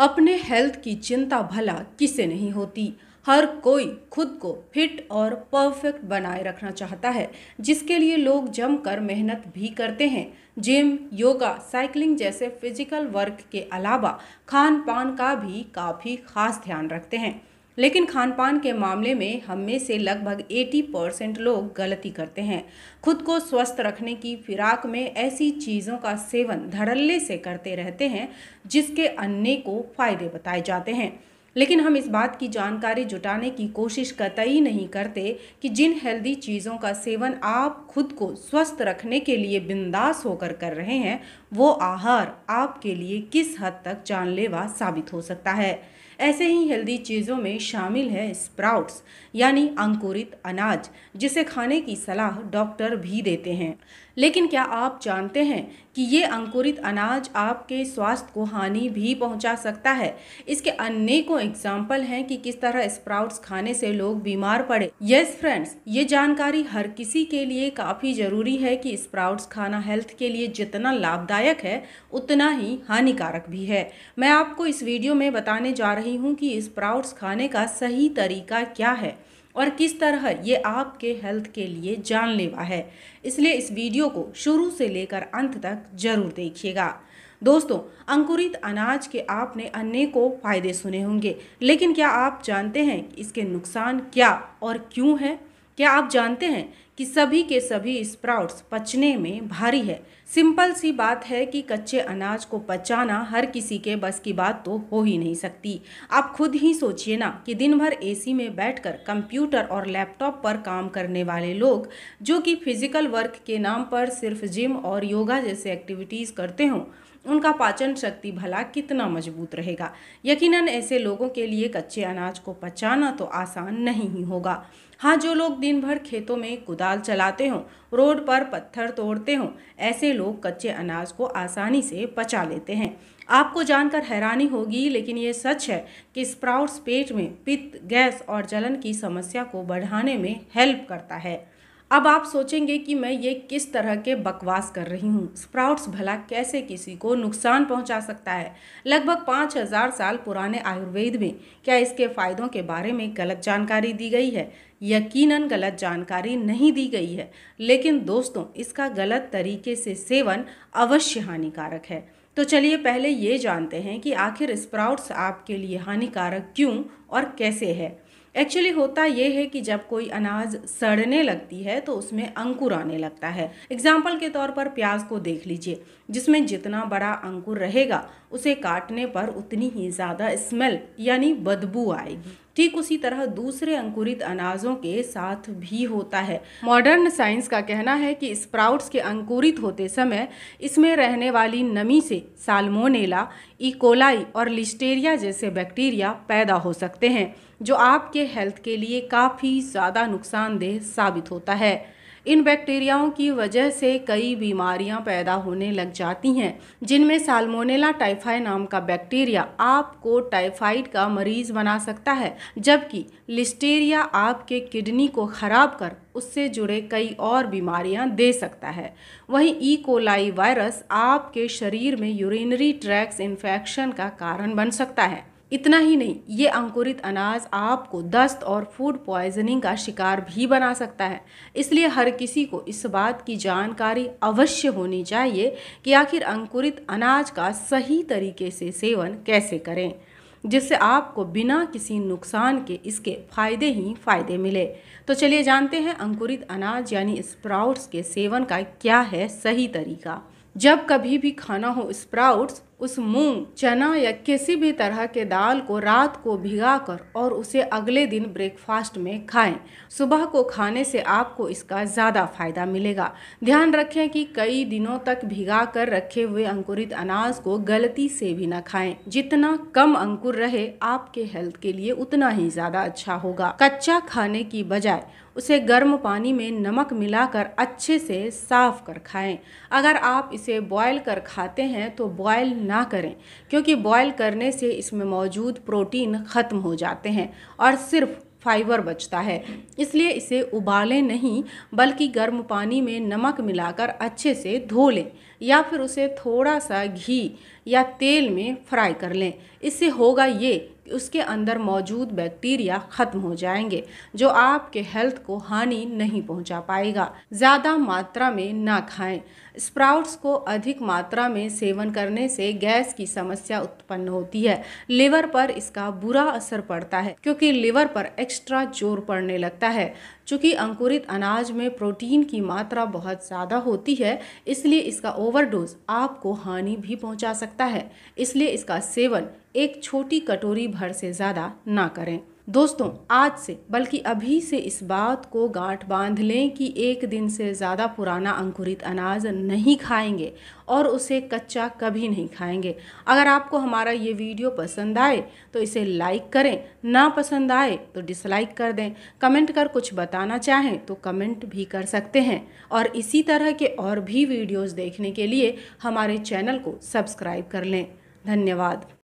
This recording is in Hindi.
अपने हेल्थ की चिंता भला किसे नहीं होती हर कोई खुद को फिट और परफेक्ट बनाए रखना चाहता है जिसके लिए लोग जमकर मेहनत भी करते हैं जिम योगा साइकिलिंग जैसे फिजिकल वर्क के अलावा खान पान का भी काफ़ी खास ध्यान रखते हैं लेकिन खान पान के मामले में हम में से लगभग 80 परसेंट लोग गलती करते हैं खुद को स्वस्थ रखने की फिराक में ऐसी चीज़ों का सेवन धड़ल्ले से करते रहते हैं जिसके अन्य को फ़ायदे बताए जाते हैं लेकिन हम इस बात की जानकारी जुटाने की कोशिश कतई नहीं करते कि जिन हेल्दी चीज़ों का सेवन आप खुद को स्वस्थ रखने के लिए बिंदास होकर कर रहे हैं वो आहार आपके लिए किस हद तक जानलेवा साबित हो सकता है ऐसे ही हेल्दी चीज़ों में शामिल है स्प्राउट्स यानी अंकुरित अनाज जिसे खाने की सलाह डॉक्टर भी देते हैं लेकिन क्या आप जानते हैं कि ये अंकुरित अनाज आपके स्वास्थ्य को हानि भी पहुंचा सकता है इसके अनेकों एग्जाम्पल हैं कि किस तरह स्प्राउट्स खाने से लोग बीमार पड़े यस yes, फ्रेंड्स ये जानकारी हर किसी के लिए काफ़ी ज़रूरी है कि स्प्राउट्स खाना हेल्थ के लिए जितना लाभदायक है उतना ही हानिकारक भी है मैं आपको इस वीडियो में बताने जा रही हूँ कि स्प्राउट्स खाने का सही तरीका क्या है और किस तरह ये आपके हेल्थ के लिए जानलेवा है इसलिए इस वीडियो को शुरू से लेकर अंत तक जरूर देखिएगा दोस्तों अंकुरित अनाज के आपने अनेकों फायदे सुने होंगे लेकिन क्या आप जानते हैं इसके नुकसान क्या और क्यों है क्या आप जानते हैं कि सभी के सभी स्प्राउट्स पचने में भारी है सिंपल सी बात है कि कच्चे अनाज को पचाना हर किसी के बस की बात तो हो ही नहीं सकती आप खुद ही सोचिए ना कि दिन भर एसी में बैठकर कंप्यूटर और लैपटॉप पर काम करने वाले लोग जो कि फिजिकल वर्क के नाम पर सिर्फ जिम और योगा जैसे एक्टिविटीज़ करते हों उनका पाचन शक्ति भला कितना मजबूत रहेगा यकीनन ऐसे लोगों के लिए कच्चे अनाज को पचाना तो आसान नहीं ही होगा हाँ जो लोग दिन भर खेतों में कुदाल चलाते हों रोड पर पत्थर तोड़ते हों ऐसे लोग कच्चे अनाज को आसानी से पचा लेते हैं आपको जानकर हैरानी होगी लेकिन ये सच है कि स्प्राउट्स पेट में पित्त गैस और जलन की समस्या को बढ़ाने में हेल्प करता है अब आप सोचेंगे कि मैं ये किस तरह के बकवास कर रही हूँ स्प्राउट्स भला कैसे किसी को नुकसान पहुँचा सकता है लगभग पाँच हज़ार साल पुराने आयुर्वेद में क्या इसके फ़ायदों के बारे में गलत जानकारी दी गई है यकीनन गलत जानकारी नहीं दी गई है लेकिन दोस्तों इसका गलत तरीके से सेवन अवश्य हानिकारक है तो चलिए पहले ये जानते हैं कि आखिर स्प्राउट्स आपके लिए हानिकारक क्यों और कैसे है एक्चुअली होता यह है कि जब कोई अनाज सड़ने लगती है तो उसमें अंकुर आने लगता है एग्जाम्पल के तौर पर प्याज को देख लीजिए जिसमें जितना बड़ा अंकुर रहेगा उसे काटने पर उतनी ही ज़्यादा स्मेल यानी बदबू आएगी ठीक उसी तरह दूसरे अंकुरित अनाजों के साथ भी होता है मॉडर्न साइंस का कहना है कि स्प्राउट्स के अंकुरित होते समय इसमें रहने वाली नमी से साल्मोनेला इकोलाई e. और लिस्टेरिया जैसे बैक्टीरिया पैदा हो सकते हैं जो आपके हेल्थ के लिए काफ़ी ज़्यादा नुकसानदेह साबित होता है इन बैक्टीरियाओं की वजह से कई बीमारियां पैदा होने लग जाती हैं जिनमें साल्मोनेला टाइफाई नाम का बैक्टीरिया आपको टाइफाइड का मरीज़ बना सकता है जबकि लिस्टेरिया आपके किडनी को ख़राब कर उससे जुड़े कई और बीमारियां दे सकता है वहीं ई कोलाई वायरस आपके शरीर में यूरिनरी ट्रैक्स इन्फेक्शन का कारण बन सकता है इतना ही नहीं ये अंकुरित अनाज आपको दस्त और फूड पॉइजनिंग का शिकार भी बना सकता है इसलिए हर किसी को इस बात की जानकारी अवश्य होनी चाहिए कि आखिर अंकुरित अनाज का सही तरीके से सेवन कैसे करें जिससे आपको बिना किसी नुकसान के इसके फायदे ही फायदे मिले तो चलिए जानते हैं अंकुरित अनाज यानी स्प्राउट्स के सेवन का क्या है सही तरीका जब कभी भी खाना हो स्प्राउट्स उस मूंग चना या किसी भी तरह के दाल को रात को भिगाकर और उसे अगले दिन ब्रेकफास्ट में खाएं सुबह को खाने से आपको इसका ज़्यादा फायदा मिलेगा ध्यान रखें कि कई दिनों तक भिगा कर रखे हुए अंकुरित अनाज को गलती से भी ना खाएं जितना कम अंकुर रहे आपके हेल्थ के लिए उतना ही ज़्यादा अच्छा होगा कच्चा खाने की बजाय उसे गर्म पानी में नमक मिलाकर अच्छे से साफ कर खाएं अगर आप इसे बॉयल कर खाते हैं तो बॉयल ना करें क्योंकि बॉयल करने से इसमें मौजूद प्रोटीन ख़त्म हो जाते हैं और सिर्फ फाइबर बचता है इसलिए इसे उबालें नहीं बल्कि गर्म पानी में नमक मिलाकर अच्छे से धो लें या फिर उसे थोड़ा सा घी या तेल में फ्राई कर लें इससे होगा ये उसके अंदर मौजूद बैक्टीरिया ख़त्म हो जाएंगे जो आपके हेल्थ को हानि नहीं पहुंचा पाएगा ज़्यादा मात्रा में ना खाएं स्प्राउट्स को अधिक मात्रा में सेवन करने से गैस की समस्या उत्पन्न होती है लिवर पर इसका बुरा असर पड़ता है क्योंकि लिवर पर एक्स्ट्रा जोर पड़ने लगता है चूँकि अंकुरित अनाज में प्रोटीन की मात्रा बहुत ज़्यादा होती है इसलिए इसका ओवरडोज आपको हानि भी पहुंचा सकता है इसलिए इसका सेवन एक छोटी कटोरी भर से ज़्यादा ना करें दोस्तों आज से बल्कि अभी से इस बात को गांठ बांध लें कि एक दिन से ज़्यादा पुराना अंकुरित अनाज नहीं खाएंगे और उसे कच्चा कभी नहीं खाएंगे अगर आपको हमारा ये वीडियो पसंद आए तो इसे लाइक करें ना पसंद आए तो डिसलाइक कर दें कमेंट कर कुछ बताना चाहें तो कमेंट भी कर सकते हैं और इसी तरह के और भी वीडियोज़ देखने के लिए हमारे चैनल को सब्सक्राइब कर लें धन्यवाद